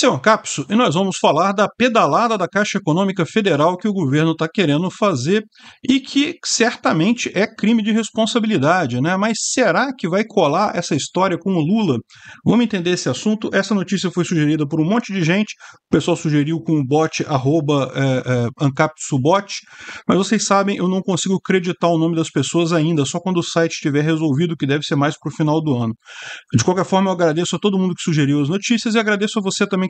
Esse é o Capso e nós vamos falar da pedalada da Caixa Econômica Federal que o governo está querendo fazer e que certamente é crime de responsabilidade, né? Mas será que vai colar essa história com o Lula? Vamos entender esse assunto. Essa notícia foi sugerida por um monte de gente. O pessoal sugeriu com o bot arroba é, é, ancapsubot, mas vocês sabem, eu não consigo acreditar o nome das pessoas ainda, só quando o site estiver resolvido, que deve ser mais para o final do ano. De qualquer forma, eu agradeço a todo mundo que sugeriu as notícias e agradeço a você também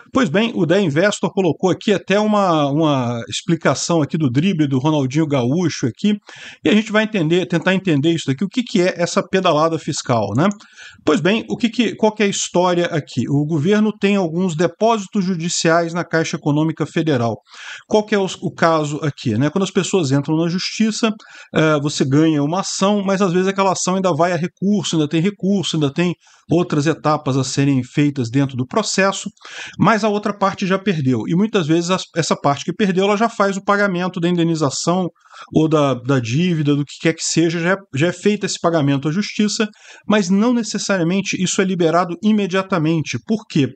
Pois bem, o The Investor colocou aqui até uma, uma explicação aqui do drible do Ronaldinho Gaúcho aqui, e a gente vai entender, tentar entender isso daqui, o que, que é essa pedalada fiscal, né? Pois bem, o que, que qual que é a história aqui? O governo tem alguns depósitos judiciais na Caixa Econômica Federal. Qual que é o, o caso aqui, né? Quando as pessoas entram na justiça, uh, você ganha uma ação, mas às vezes aquela ação ainda vai a recurso, ainda tem recurso, ainda tem outras etapas a serem feitas dentro do processo, mas mas a outra parte já perdeu. E muitas vezes essa parte que perdeu ela já faz o pagamento da indenização ou da, da dívida, do que quer que seja, já é, já é feito esse pagamento à justiça, mas não necessariamente isso é liberado imediatamente. Por quê?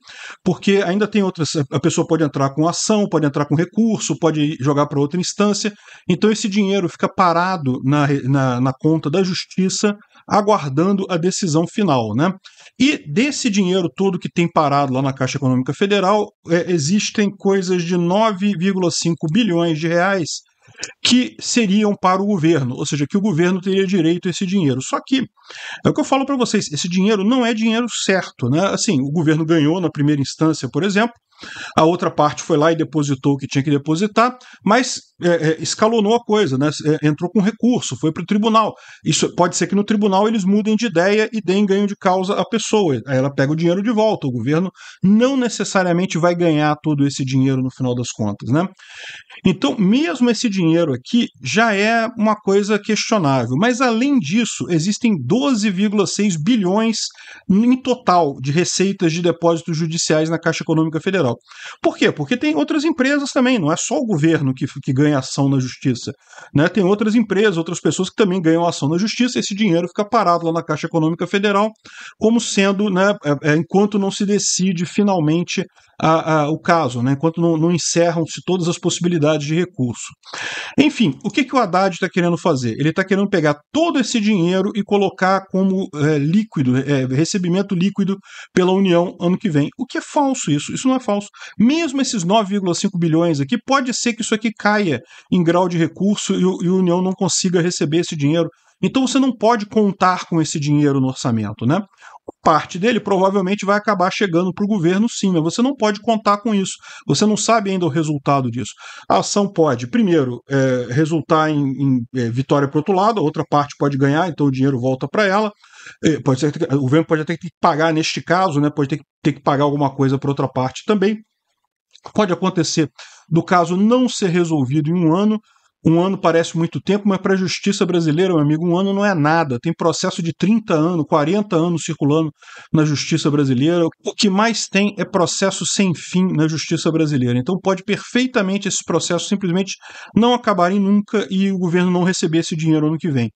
Porque ainda tem outras. A pessoa pode entrar com ação, pode entrar com recurso, pode jogar para outra instância. Então esse dinheiro fica parado na, na, na conta da justiça aguardando a decisão final. Né? E desse dinheiro todo que tem parado lá na Caixa Econômica Federal, é, existem coisas de 9,5 bilhões de reais que seriam para o governo, ou seja, que o governo teria direito a esse dinheiro. Só que é o que eu falo para vocês, esse dinheiro não é dinheiro certo, né? Assim, o governo ganhou na primeira instância, por exemplo, a outra parte foi lá e depositou o que tinha que depositar, mas é, é escalonou a coisa, né? É, entrou com recurso, foi para o tribunal. Isso pode ser que no tribunal eles mudem de ideia e deem ganho de causa à pessoa. Ela pega o dinheiro de volta. O governo não necessariamente vai ganhar todo esse dinheiro no final das contas, né? Então, mesmo esse dinheiro aqui já é uma coisa questionável. Mas além disso, existem 12,6 bilhões em total de receitas de depósitos judiciais na Caixa Econômica Federal tal. Por quê? Porque tem outras empresas também, não é só o governo que, que ganha ação na justiça. Né? Tem outras empresas, outras pessoas que também ganham ação na justiça, esse dinheiro fica parado lá na Caixa Econômica Federal, como sendo, né, é, é, enquanto não se decide finalmente a, a, o caso, né, enquanto não, não encerram-se todas as possibilidades de recurso. Enfim, o que, que o Haddad está querendo fazer? Ele está querendo pegar todo esse dinheiro e colocar como é, líquido, é, recebimento líquido pela União ano que vem. O que é falso isso? Isso não é falso falso. Mesmo esses 9,5 bilhões aqui, pode ser que isso aqui caia em grau de recurso e, e a União não consiga receber esse dinheiro. Então você não pode contar com esse dinheiro no orçamento, né? Parte dele provavelmente vai acabar chegando para o governo, sim, mas você não pode contar com isso. Você não sabe ainda o resultado disso. A ação pode, primeiro, é, resultar em, em é, vitória para outro lado, a outra parte pode ganhar, então o dinheiro volta para ela. É, pode ser que, o governo pode até ter que pagar neste caso, né? Pode ter, ter que pagar alguma coisa por outra parte também. Pode acontecer do caso não ser resolvido em um ano, um ano parece muito tempo, mas para a justiça brasileira, meu amigo, um ano não é nada. Tem processo de 30 anos, 40 anos circulando na justiça brasileira. O que mais tem é processo sem fim na justiça brasileira. Então pode perfeitamente esse processo simplesmente não acabarem nunca e o governo não receber esse dinheiro ano que vem.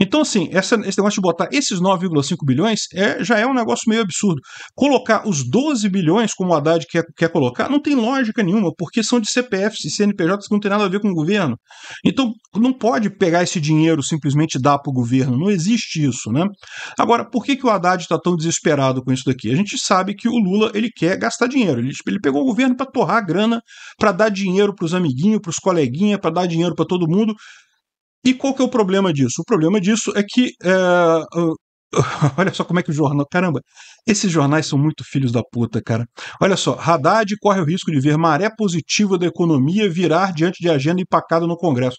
Então, assim, essa, esse negócio de botar esses 9,5 bilhões é, já é um negócio meio absurdo. Colocar os 12 bilhões, como o Haddad quer, quer colocar, não tem lógica nenhuma, porque são de CPFs e CNPJs que não tem nada a ver com o governo. Então, não pode pegar esse dinheiro simplesmente dar para o governo. Não existe isso, né? Agora, por que, que o Haddad está tão desesperado com isso daqui? A gente sabe que o Lula ele quer gastar dinheiro. Ele, ele pegou o governo para torrar grana, para dar dinheiro para os amiguinhos, para os coleguinhas, para dar dinheiro para todo mundo. E qual que é o problema disso? O problema disso é que é, Olha só como é que o jornal. Caramba, esses jornais são muito filhos da puta, cara. Olha só, Haddad corre o risco de ver maré positiva da economia virar diante de agenda empacada no Congresso.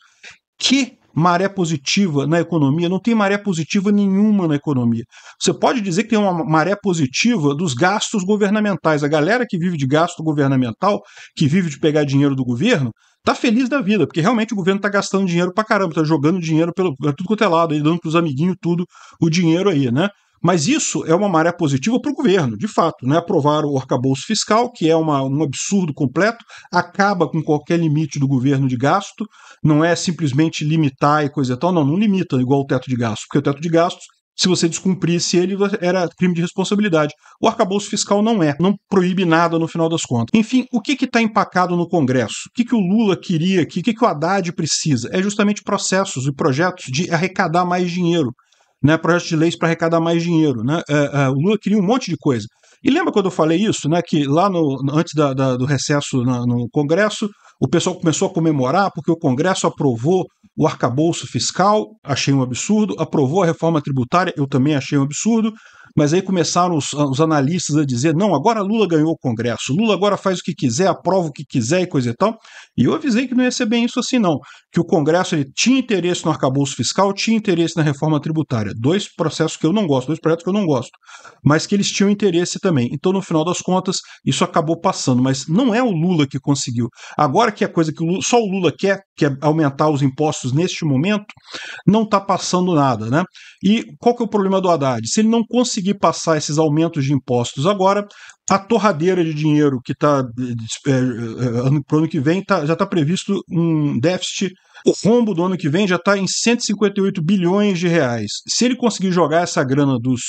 Que maré positiva na economia? Não tem maré positiva nenhuma na economia. Você pode dizer que tem uma maré positiva dos gastos governamentais. A galera que vive de gasto governamental, que vive de pegar dinheiro do governo, tá feliz da vida, porque realmente o governo tá gastando dinheiro pra caramba, tá jogando dinheiro pelo é tudo quanto é lado, aí dando pros amiguinhos tudo o dinheiro aí, né? Mas isso é uma maré positiva para o governo, de fato. Né? Aprovar o arcabouço fiscal, que é uma, um absurdo completo, acaba com qualquer limite do governo de gasto, não é simplesmente limitar e coisa e tal, não, não limita igual o teto de gastos, porque o teto de gastos se você descumprisse ele, era crime de responsabilidade. O arcabouço fiscal não é, não proíbe nada no final das contas. Enfim, o que está empacado no Congresso? O que, que o Lula queria aqui? O que, que o Haddad precisa? É justamente processos e projetos de arrecadar mais dinheiro. Né, projetos de leis para arrecadar mais dinheiro. Né? É, é, o Lula queria um monte de coisa. E lembra quando eu falei isso, né? Que lá no, antes da, da, do recesso no Congresso, o pessoal começou a comemorar porque o Congresso aprovou o arcabouço fiscal, achei um absurdo, aprovou a reforma tributária, eu também achei um absurdo, mas aí começaram os, os analistas a dizer: não, agora Lula ganhou o Congresso, Lula agora faz o que quiser, aprova o que quiser e coisa e tal. E eu avisei que não ia ser bem isso assim, não. Que o Congresso ele tinha interesse no arcabouço fiscal, tinha interesse na reforma tributária. Dois processos que eu não gosto, dois projetos que eu não gosto. Mas que eles tinham interesse também. Então, no final das contas, isso acabou passando. Mas não é o Lula que conseguiu. Agora que a é coisa que o Lula, só o Lula quer, que é aumentar os impostos neste momento, não está passando nada, né? E qual que é o problema do Haddad? Se ele não conseguir conseguir passar esses aumentos de impostos agora, a torradeira de dinheiro que está é, é, para o ano que vem tá, já está previsto um déficit. O rombo do ano que vem já está em 158 bilhões de reais. Se ele conseguir jogar essa grana dos,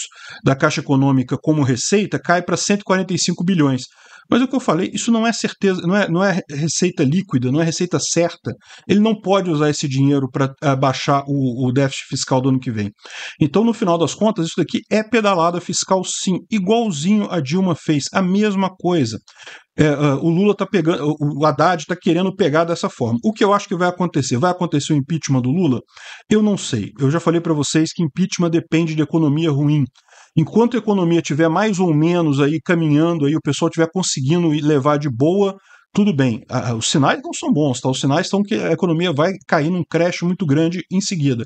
da Caixa Econômica como receita, cai para 145 bilhões. Mas é o que eu falei, isso não é certeza, não é, não é receita líquida, não é receita certa. Ele não pode usar esse dinheiro para uh, eh, baixar o, o déficit fiscal do ano que vem. Então, no final das contas, isso daqui é pedalada fiscal sim, igualzinho a Dilma fez, a mesma coisa. É, é, o Lula tá pegando, o Haddad está querendo pegar dessa forma. O que eu acho que vai acontecer? Vai acontecer o impeachment do Lula? Eu não sei. Eu já falei para vocês que impeachment depende de economia ruim. Enquanto a economia estiver mais ou menos aí caminhando, aí o pessoal estiver conseguindo levar de boa tudo bem, os sinais não são bons, tá? os sinais estão que a economia vai cair num creche muito grande em seguida.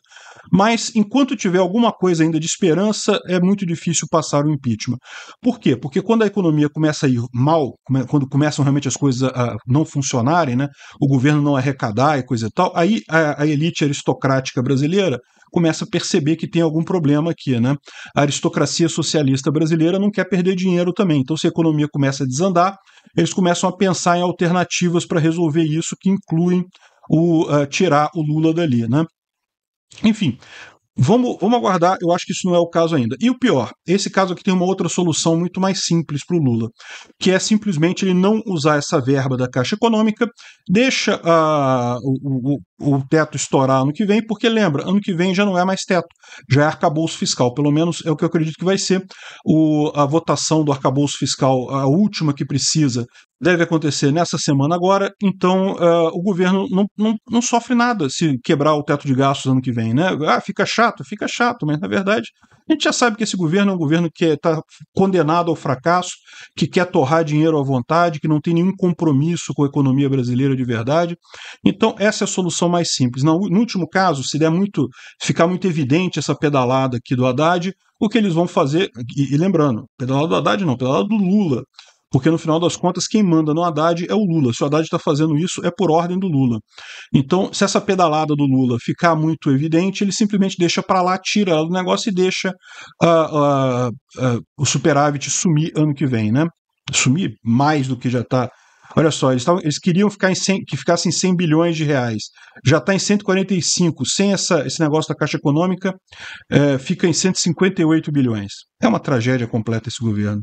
Mas enquanto tiver alguma coisa ainda de esperança, é muito difícil passar o impeachment. Por quê? Porque quando a economia começa a ir mal, quando começam realmente as coisas a não funcionarem, né? o governo não arrecadar e coisa e tal, aí a, a elite aristocrática brasileira começa a perceber que tem algum problema aqui. Né? A aristocracia socialista brasileira não quer perder dinheiro também, então se a economia começa a desandar, eles começam a pensar em alternativas para resolver isso, que incluem o, uh, tirar o Lula dali. Né? Enfim, Vamos, vamos aguardar, eu acho que isso não é o caso ainda. E o pior, esse caso aqui tem uma outra solução muito mais simples para o Lula, que é simplesmente ele não usar essa verba da Caixa Econômica, deixa uh, o, o, o, teto estourar ano que vem, porque lembra, ano que vem já não é mais teto, já é arcabouço fiscal, pelo menos é o que eu acredito que vai ser o, a votação do arcabouço fiscal, a última que precisa deve acontecer nessa semana agora, então uh, o governo não, não, não, sofre nada se quebrar o teto de gastos ano que vem, né? Ah, fica chato, fica chato, mas na verdade a gente já sabe que esse governo é um governo que está é, condenado ao fracasso, que quer torrar dinheiro à vontade, que não tem nenhum compromisso com a economia brasileira de verdade. Então essa é a solução mais simples. No, no último caso, se der muito, ficar muito evidente essa pedalada aqui do Haddad, o que eles vão fazer, e, e lembrando, pedalada do Haddad não, pedalada do Lula, porque no final das contas, quem manda no Haddad é o Lula. Se o Haddad está fazendo isso, é por ordem do Lula. Então, se essa pedalada do Lula ficar muito evidente, ele simplesmente deixa para lá, tira ela do negócio e deixa uh, uh, uh, o superávit sumir ano que vem, né? Sumir mais do que já está. Olha só, eles, tavam, eles queriam ficar em 100, que ficassem 100 bilhões de reais. Já está em 145, sem essa, esse negócio da Caixa Econômica, eh, fica em 158 bilhões. É uma tragédia completa esse governo.